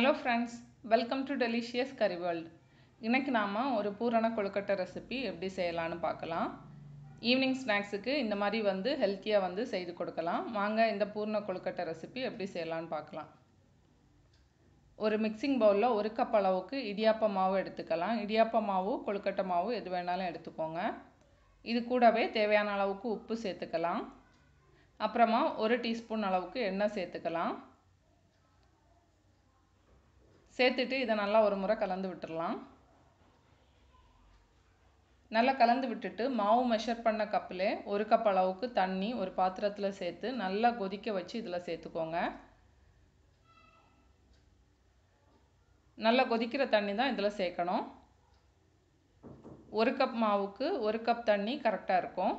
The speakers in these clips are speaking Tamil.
hello friends welcome to delicious curry world இன்றைக்கி நாம் ஒரு பூரண கொழுக்கட்டை ரெசிபி எப்படி செய்யலான்னு பார்க்கலாம் ஈவினிங் ஸ்நாக்ஸுக்கு இந்த மாதிரி வந்து ஹெல்த்தியாக வந்து செய்து கொடுக்கலாம் வாங்க இந்த பூரண கொழுக்கட்டை ரெசிபி எப்படி செய்யலான்னு பார்க்கலாம் ஒரு மிக்சிங் பவுலில் ஒரு கப் அளவுக்கு இடியாப்ப மாவு எடுத்துக்கலாம் இடியாப்ப மாவு கொழுக்கட்டை மாவு எது வேணாலும் எடுத்துக்கோங்க இது கூடவே தேவையான அளவுக்கு உப்பு சேர்த்துக்கலாம் அப்புறமா ஒரு டீஸ்பூன் அளவுக்கு எண்ணெய் சேர்த்துக்கலாம் சேர்த்துட்டு இதை நல்லா ஒரு முறை கலந்து விட்டுடலாம் நல்லா கலந்து விட்டுட்டு மாவு மெஷர் பண்ண கப்பிலே ஒரு கப் அளவுக்கு தண்ணி ஒரு பாத்திரத்தில் சேர்த்து நல்லா கொதிக்க வச்சு இதில் சேர்த்துக்கோங்க நல்லா கொதிக்கிற தண்ணி தான் இதில் சேர்க்கணும் ஒரு கப் மாவுக்கு ஒரு கப் தண்ணி கரெக்டாக இருக்கும்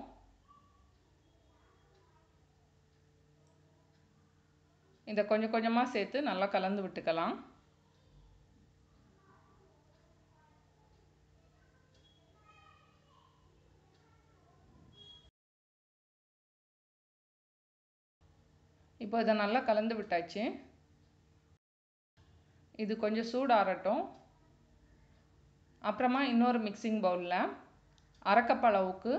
இதை கொஞ்சம் கொஞ்சமாக சேர்த்து நல்லா கலந்து விட்டுக்கலாம் இப்போ இதை நல்லா கலந்து விட்டாச்சு இது கொஞ்சம் சூடாகட்டும் அப்புறமா இன்னொரு மிக்சிங் பவுலில் அரைக்கப் அளவுக்கு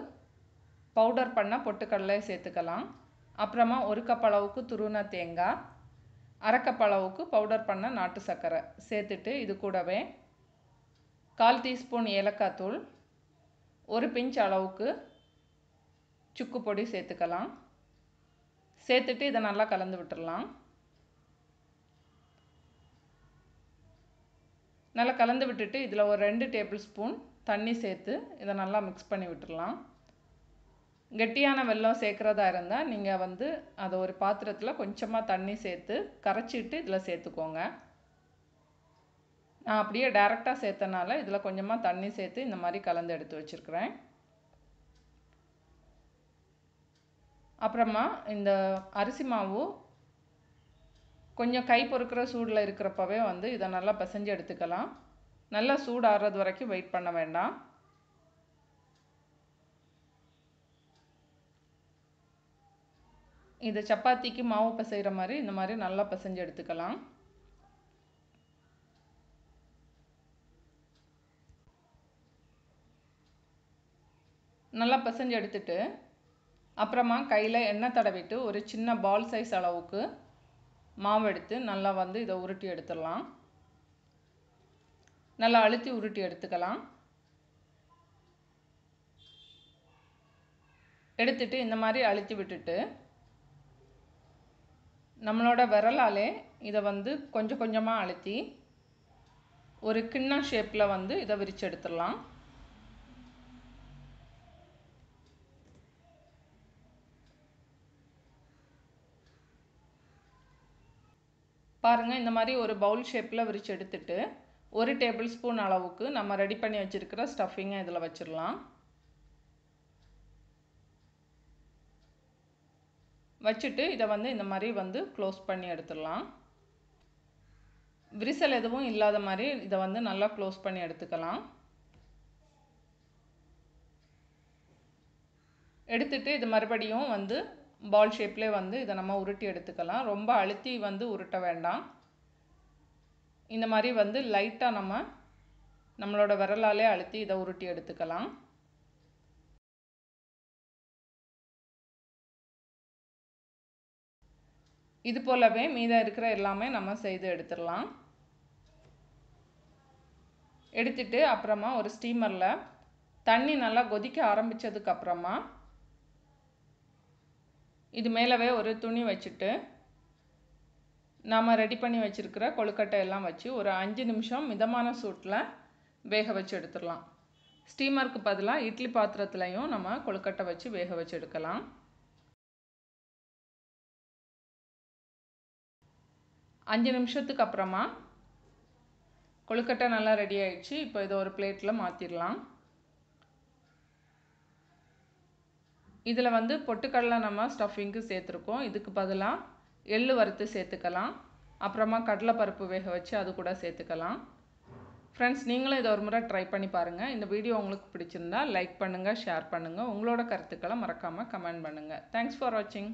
பவுடர் பண்ண பொட்டுக்கடலை சேர்த்துக்கலாம் அப்புறமா ஒரு கப் அளவுக்கு துருண தேங்காய் அரைக்கப் அளவுக்கு பவுடர் பண்ண நாட்டு சர்க்கரை சேர்த்துட்டு இது கூடவே கால் டீஸ்பூன் ஏலக்காய் தூள் ஒரு பிஞ்ச் அளவுக்கு சுக்கு பொடி சேர்த்துக்கலாம் சேர்த்துட்டு இதை நல்லா கலந்து விட்டுடலாம் நல்லா கலந்து விட்டுட்டு இதில் ஒரு ரெண்டு டேபிள் ஸ்பூன் தண்ணி சேர்த்து இதை நல்லா மிக்ஸ் பண்ணி விட்டுடலாம் கெட்டியான வெல்லம் சேர்க்குறதா இருந்தால் நீங்கள் வந்து அதை ஒரு பாத்திரத்தில் கொஞ்சமாக தண்ணி சேர்த்து கரைச்சிட்டு இதில் சேர்த்துக்கோங்க நான் அப்படியே டேரெக்டாக சேர்த்தனால இதில் கொஞ்சமாக தண்ணி சேர்த்து இந்த மாதிரி கலந்து எடுத்து வச்சுருக்குறேன் அப்புறமா இந்த அரிசி மாவு கொஞ்சம் கை பொறுக்கிற சூடில் இருக்கிறப்பவே வந்து இதை நல்லா பிசைஞ்சு எடுத்துக்கலாம் நல்லா சூடாகிறது வரைக்கும் வெயிட் பண்ண வேண்டாம் இதை சப்பாத்திக்கு மாவு பிசைகிற மாதிரி இந்த மாதிரி நல்லா பிசைஞ்சு எடுத்துக்கலாம் நல்லா பிசைஞ்சு எடுத்துட்டு அப்புறமா கையில் எண்ணெய் தடவிட்டு ஒரு சின்ன பால் சைஸ் அளவுக்கு மாவு எடுத்து நல்லா வந்து இதை உருட்டி எடுத்துடலாம் நல்லா அழுத்தி உருட்டி எடுத்துக்கலாம் எடுத்துட்டு இந்த மாதிரி அழுத்தி விட்டுட்டு நம்மளோட விரலாலே இதை வந்து கொஞ்சம் கொஞ்சமாக அழுத்தி ஒரு கிண்ணம் ஷேப்பில் வந்து இதை விரித்து எடுத்துடலாம் பாருங்கள் இந்த மாதிரி ஒரு பவுல் ஷேப்பில் விரித்து எடுத்துட்டு ஒரு டேபிள் ஸ்பூன் அளவுக்கு நம்ம ரெடி பண்ணி வச்சுருக்கிற ஸ்டஃபிங்கை இதில் வச்சிடலாம் வச்சுட்டு இதை வந்து இந்த மாதிரி வந்து க்ளோஸ் பண்ணி எடுத்துடலாம் விரிசல் எதுவும் இல்லாத மாதிரி இதை வந்து நல்லா க்ளோஸ் பண்ணி எடுத்துக்கலாம் எடுத்துட்டு இது மறுபடியும் வந்து பால் ஷேப்லேயே வந்து இதை நம்ம உருட்டி எடுத்துக்கலாம் ரொம்ப அழுத்தி வந்து உருட்ட வேண்டாம் இந்த மாதிரி வந்து லைட்டாக நம்ம நம்மளோட விரலாலே அழுத்தி இதை உருட்டி எடுத்துக்கலாம் இது போலவே மீதம் இருக்கிற எல்லாமே நம்ம செய்து எடுத்துடலாம் எடுத்துட்டு அப்புறமா ஒரு ஸ்டீமரில் தண்ணி நல்லா கொதிக்க ஆரம்பித்ததுக்கப்புறமா இது மேலவே ஒரு துணி வச்சுட்டு நாம் ரெடி பண்ணி வச்சுருக்கிற கொழுக்கட்டை எல்லாம் வச்சு ஒரு அஞ்சு நிமிஷம் மிதமான சூட்டில் வேக வச்சு எடுத்துடலாம் ஸ்டீமருக்கு பதிலாக இட்லி பாத்திரத்துலையும் நம்ம கொழுக்கட்டை வச்சு வேக வச்சு எடுக்கலாம் அஞ்சு நிமிஷத்துக்கு அப்புறமா கொழுக்கட்டை நல்லா ரெடி ஆயிடுச்சு இப்போ இதை ஒரு பிளேட்டில் மாற்றிடலாம் இதில் வந்து பொட்டுக்கடலை நம்ம ஸ்டஃபிங்க்கு சேர்த்துருக்கோம் இதுக்கு பதிலாக எள்ளு வறுத்து சேர்த்துக்கலாம் அப்புறமா கடலைப்பருப்பு வேக வச்சு அது கூட சேர்த்துக்கலாம் ஃப்ரெண்ட்ஸ் நீங்களும் இதை ஒரு முறை ட்ரை பண்ணி பாருங்கள் இந்த வீடியோ உங்களுக்கு பிடிச்சிருந்தா லைக் பண்ணுங்கள் ஷேர் பண்ணுங்கள் உங்களோட கருத்துக்களை மறக்காமல் கமெண்ட் பண்ணுங்கள் தேங்க்ஸ் ஃபார் வாட்சிங்